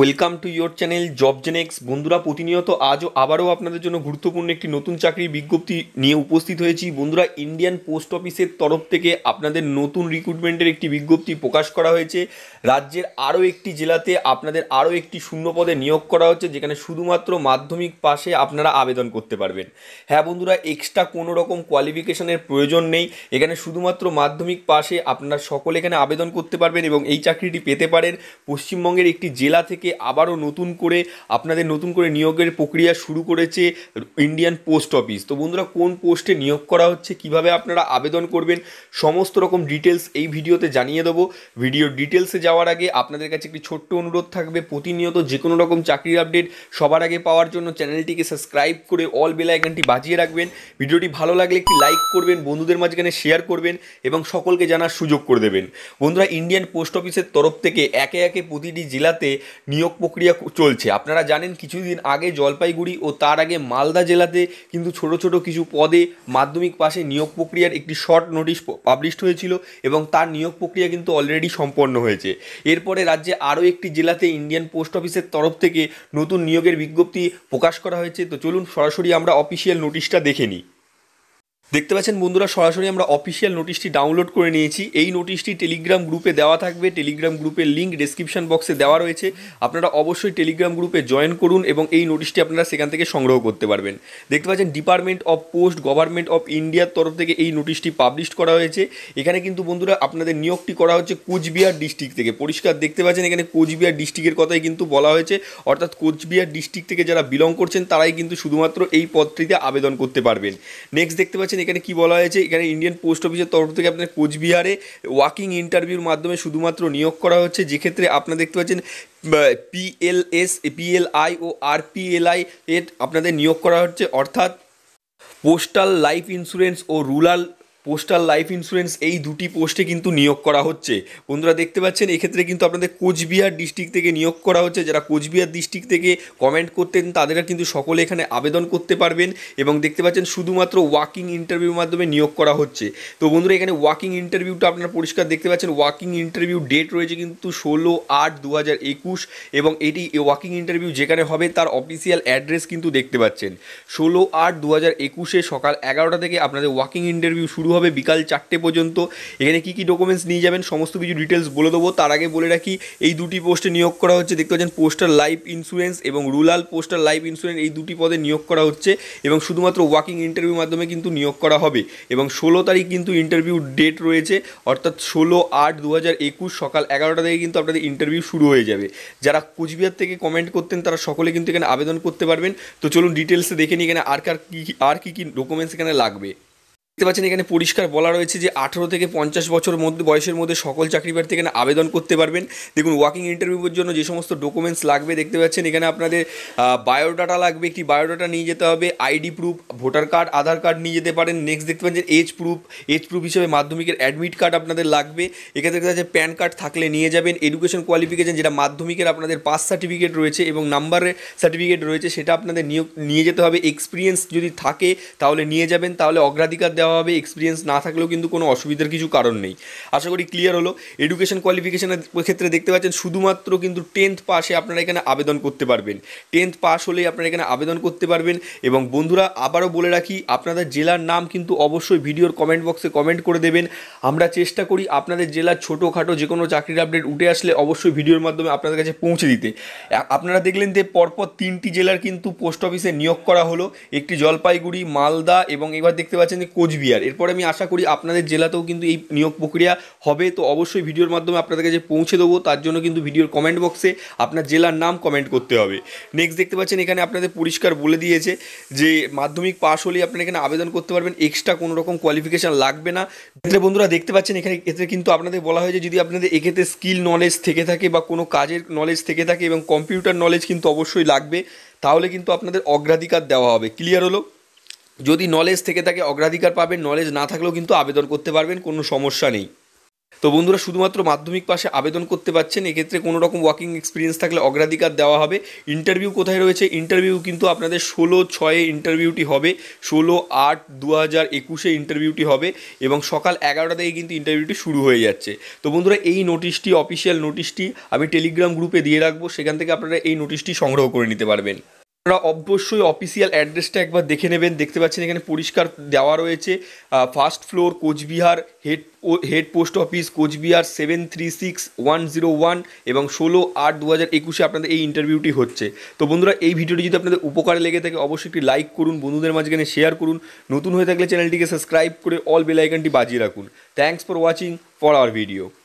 welcome to your channel Job Genex বন্ধুরা প্রতিনিয়ত আজও আবারও আপনাদের জন্য গুরুত্বপূর্ণ একটি নতুন চাকরির বিজ্ঞপ্তি নিয়ে উপস্থিত হয়েছি বন্ধুরা ইন্ডিয়ান পোস্ট অফিসের তরফ থেকে আপনাদের নতুন রিক্রুটমেন্টের একটি বিজ্ঞপ্তি প্রকাশ করা হয়েছে রাজ্যের আরও একটি জেলাতে আপনাদের আরও একটি শূন্য পদে নিয়োগ করা হচ্ছে যেখানে শুধুমাত্র মাধ্যমিক পাশে আপনারা আবেদন করতে পারবেন হ্যাঁ বন্ধুরা এক্সট্রা কোনো রকম কোয়ালিফিকেশনের প্রয়োজন নেই এখানে শুধুমাত্র মাধ্যমিক পাশে আপনারা সকলে এখানে আবেদন করতে পারবেন এবং এই চাকরিটি পেতে পারেন পশ্চিমবঙ্গের একটি জেলা থেকে থেকে আবারও নতুন করে আপনাদের নতুন করে নিয়োগের প্রক্রিয়া শুরু করেছে ইন্ডিয়ান পোস্ট অফিস তো বন্ধুরা কোন পোস্টে নিয়োগ করা হচ্ছে কিভাবে আপনারা আবেদন করবেন সমস্ত রকম ডিটেলস এই ভিডিওতে জানিয়ে দেবো ভিডিও ডিটেলসে যাওয়ার আগে আপনাদের কাছে একটি ছোট্ট অনুরোধ থাকবে প্রতিনিয়ত যে কোনো রকম চাকরির আপডেট সবার আগে পাওয়ার জন্য চ্যানেলটিকে সাবস্ক্রাইব করে অল বেলাইকানটি বাজিয়ে রাখবেন ভিডিওটি ভালো লাগলে একটি লাইক করবেন বন্ধুদের মাঝখানে শেয়ার করবেন এবং সকলকে জানার সুযোগ করে দেবেন বন্ধুরা ইন্ডিয়ান পোস্ট অফিসের তরফ থেকে একে একে প্রতিটি জেলাতে নিয়োগ প্রক্রিয়া চলছে আপনারা জানেন কিছুদিন আগে জলপাইগুড়ি ও তার আগে মালদা জেলাতে কিন্তু ছোট ছোট কিছু পদে মাধ্যমিক পাশে নিয়োগ প্রক্রিয়ার একটি শর্ট নোটিশ পাবলিশ হয়েছিল এবং তার নিয়োগ প্রক্রিয়া কিন্তু অলরেডি সম্পন্ন হয়েছে এরপরে রাজ্যে আরও একটি জেলাতে ইন্ডিয়ান পোস্ট অফিসের তরফ থেকে নতুন নিয়োগের বিজ্ঞপ্তি প্রকাশ করা হয়েছে তো চলুন সরাসরি আমরা অফিসিয়াল নোটিশটা দেখে নিই দেখতে পাচ্ছেন বন্ধুরা সরাসরি আমরা অফিসিয়াল নোটিশটি ডাউনলোড করে নিয়েছি এই নোটিশটি টেলিগ্রাম গ্রুপে দেওয়া থাকবে টেলিগ্রাম গ্রুপের লিঙ্ক ডিসক্রিপশান বক্সে দেওয়া রয়েছে আপনারা অবশ্যই টেলিগ্রাম গ্রুপে জয়েন করুন এবং এই নোটিশটি আপনারা সেখান থেকে সংগ্রহ করতে পারবেন দেখতে পাচ্ছেন department of post government of ইন্ডিয়ার তরফ থেকে এই নোটিশটি পাবলিশ করা হয়েছে এখানে কিন্তু বন্ধুরা আপনাদের নিয়োগটি করা হচ্ছে কোচবিহার ডিস্ট্রিক্ট থেকে পরিষ্কার দেখতে পাচ্ছেন এখানে কোচবিহার ডিস্ট্রিক্টের কথাই কিন্তু বলা হয়েছে অর্থাৎ কোচবিহার ডিস্ট্রিক্ট থেকে যারা বিলং করছেন তারাই কিন্তু শুধুমাত্র এই পদটিতে আবেদন করতে পারবেন নেক্সট দেখতে পাচ্ছেন এখানে কি বলা হয়েছে এখানে ইন্ডিয়ান পোস্ট অফিসের তরফ থেকে আপনার কোচবিহারে ওয়াকিং ইন্টারভিউর মাধ্যমে শুধুমাত্র নিয়োগ করা হচ্ছে যেক্ষেত্রে আপনার দেখতে পাচ্ছেন পিএলএস পিএলআই ও আরপিএলআই এর আপনাদের নিয়োগ করা হচ্ছে অর্থাৎ পোস্টাল লাইফ ইন্স্যুরেন্স ও রুরাল পোস্টাল লাইফ ইন্স্যুরেন্স এই দুটি পোস্টে কিন্তু নিয়োগ করা হচ্ছে বন্ধুরা দেখতে পাচ্ছেন এক্ষেত্রে কিন্তু আপনাদের কোচবিহার ডিস্ট্রিক্ট থেকে নিয়োগ করা হচ্ছে যারা কোচবিহার ডিস্ট্রিক্ট থেকে কমেন্ট করতেন তাদেরকে কিন্তু সকলে এখানে আবেদন করতে পারবেন এবং দেখতে পাচ্ছেন শুধুমাত্র ওয়াকিং ইন্টারভিউর মাধ্যমে নিয়োগ করা হচ্ছে তো বন্ধুরা এখানে ওয়াকিং ইন্টারভিউটা আপনারা পরিষ্কার দেখতে পাচ্ছেন ওয়াকিং ইন্টারভিউ ডেট রয়েছে কিন্তু ষোলো আট দু এবং এটি ওয়াকিং ইন্টারভিউ যেখানে হবে তার অফিসিয়াল অ্যাড্রেস কিন্তু দেখতে পাচ্ছেন ষোলো আট দু হাজার একুশে সকাল এগারোটা থেকে আপনাদের ওয়াকিং ইন্টারভিউ শুরু হবে বিকাল চারটে পর্যন্ত এখানে কী কী ডকুমেন্টস নিয়ে যাবেন সমস্ত কিছু ডিটেলস বলে দেবো তার আগে বলে রাখি এই দুটি পোস্টে নিয়োগ করা হচ্ছে দেখতে পাচ্ছেন পোস্টার লাইফ ইন্স্যুরেন্স এবং রুরাল পোস্টার লাইফ ইন্স্যুরেন্স এই দুটি পদে নিয়োগ করা হচ্ছে এবং শুধুমাত্র ওয়াকিং ইন্টারভিউ মাধ্যমে কিন্তু নিয়োগ করা হবে এবং ষোলো তারিখ কিন্তু ইন্টারভিউ ডেট রয়েছে অর্থাৎ ষোলো আট দু সকাল এগারোটা থেকে কিন্তু আপনাদের ইন্টারভিউ শুরু হয়ে যাবে যারা কুচবিহার থেকে কমেন্ট করতেন তারা সকলে কিন্তু এখানে আবেদন করতে পারবেন তো চলুন ডিটেলসে দেখে নিই এখানে আর কার কী আর কী কী ডকুমেন্টস এখানে লাগবে দেখতে পাচ্ছেন এখানে পরিষ্কার বলা রয়েছে যে আঠেরো থেকে পঞ্চাশ বছর মধ্যে বয়সের মধ্যে সকল চাকরি প্রার্থী এখানে আবেদন করতে পারবেন দেখুন ওয়াকিং ইন্টারভিউর জন্য যে সমস্ত ডকুমেন্টস লাগবে দেখতে পাচ্ছেন এখানে আপনাদের বায়োডাটা লাগবে একটি বায়োডাটা নিয়ে যেতে হবে ID proof voter card Aadhaar card নিয়ে যেতে পারেন নেক্সট দেখতে পাচ্ছেন এজ প্রুফ এজ প্রুফ হিসেবে মাধ্যমিকের অ্যাডমিট কার্ড আপনাদের লাগবে এখানে দেখতে পাচ্ছেন প্যান কার্ড থাকলে নিয়ে যাবেন এডুকেশন কোয়ালিফিকেশান যেটা মাধ্যমিকের আপনাদের পাস সার্টিফিকেট রয়েছে এবং নাম্বারের সার্টিফিকেট রয়েছে সেটা আপনাদের নিয়োগ নিয়ে যেতে হবে এক্সপিরিয়েন্স যদি থাকে তাহলে নিয়ে যাবেন তাহলে অগ্রাধিকার দেওয়া ভালোভাবে এক্সপিরিয়েন্স না থাকলেও কিন্তু কোনো অসুবিধার কিছু কারণ নেই আশা করি ক্লিয়ার হলো এডুকেশন কোয়ালিফিকেশনের ক্ষেত্রে দেখতে পাচ্ছেন শুধুমাত্র কিন্তু টেন্থ পাসে আপনারা এখানে আবেদন করতে পারবেন টেন্থ পাস হলেই আপনারা এখানে আবেদন করতে পারবেন এবং বন্ধুরা আবারও বলে রাখি আপনাদের জেলার নাম কিন্তু অবশ্যই ভিডিওর কমেন্ট বক্সে কমেন্ট করে দেবেন আমরা চেষ্টা করি আপনাদের জেলার ছোটোখাটো যে কোনো চাকরির আপডেট উঠে আসলে অবশ্যই ভিডিওর মাধ্যমে আপনাদের কাছে পৌঁছে দিতে আপনারা দেখলেন যে পরপর তিনটি জেলার কিন্তু পোস্ট অফিসে নিয়োগ করা হলো একটি জলপাইগুড়ি মালদা এবং এবার দেখতে পাচ্ছেন যে কোচবিহার বিআর এরপর আমি আশা করি আপনাদের জেলাতেও কিন্তু এই নিয়োগ প্রক্রিয়া হবে তো অবশ্যই ভিডিওর মাধ্যমে আপনাদের কাছে পৌঁছে দেবো তার জন্য কিন্তু ভিডিওর কমেন্ট বক্সে আপনার জেলার নাম কমেন্ট করতে হবে নেক্সট দেখতে পাচ্ছেন এখানে আপনাদের পরিষ্কার বলে দিয়েছে যে মাধ্যমিক পাশ হলেই আপনারা এখানে আবেদন করতে পারবেন এক্সট্রা কোনো রকম কোয়ালিফিকেশান লাগবে না এক্ষেত্রে বন্ধুরা দেখতে পাচ্ছেন এখানে এতে কিন্তু আপনাদের বলা হয় যে যদি আপনাদের এক্ষেত্রে স্কিল নলেজ থেকে থাকে বা কোনো কাজের নলেজ থেকে থাকে এবং কম্পিউটার নলেজ কিন্তু অবশ্যই লাগবে তাহলে কিন্তু আপনাদের অগ্রাধিকার দেওয়া হবে ক্লিয়ার হলো যদি নলেজ থেকে থাকে অগ্রাধিকার পাবেন নলেজ না থাকলেও কিন্তু আবেদন করতে পারবেন কোনো সমস্যা নেই তো বন্ধুরা শুধুমাত্র মাধ্যমিক পাশে আবেদন করতে পারছেন এক্ষেত্রে কোনো রকম ওয়ার্কিং এক্সপিরিয়েন্স থাকলে অগ্রাধিকার দেওয়া হবে ইন্টারভিউ কোথায় রয়েছে ইন্টারভিউ কিন্তু আপনাদের ষোলো ছয়ে ইন্টারভিউটি হবে ষোলো আট দু হাজার একুশে ইন্টারভিউটি হবে এবং সকাল এগারোটা থেকে কিন্তু ইন্টারভিউটি শুরু হয়ে যাচ্ছে তো বন্ধুরা এই নোটিশটি অফিসিয়াল নোটিশটি আমি টেলিগ্রাম গ্রুপে দিয়ে রাখবো সেখান থেকে আপনারা এই নোটিশটি সংগ্রহ করে নিতে পারবেন আপনারা অবশ্যই অফিসিয়াল অ্যাড্রেসটা একবার দেখে নেবেন দেখতে পাচ্ছেন এখানে পরিষ্কার দেওয়া রয়েছে first floor Cooch Behar head head post office Cooch Behar seven three six one zero one এবং ষোলো আট দু হাজার একুশে আপনাদের এই ইন্টারভিউটি হচ্ছে তো বন্ধুরা এই ভিডিওটি যদি আপনাদের উপকারে লেগে থাকে অবশ্যই একটি লাইক করুন বন্ধুদের মাঝখানে শেয়ার করুন নতুন হয়ে থাকলে চ্যানেলটিকে সাবস্ক্রাইব করে অল বেলাইকানটি বাজিয়ে রাখুন thanks for watching for our video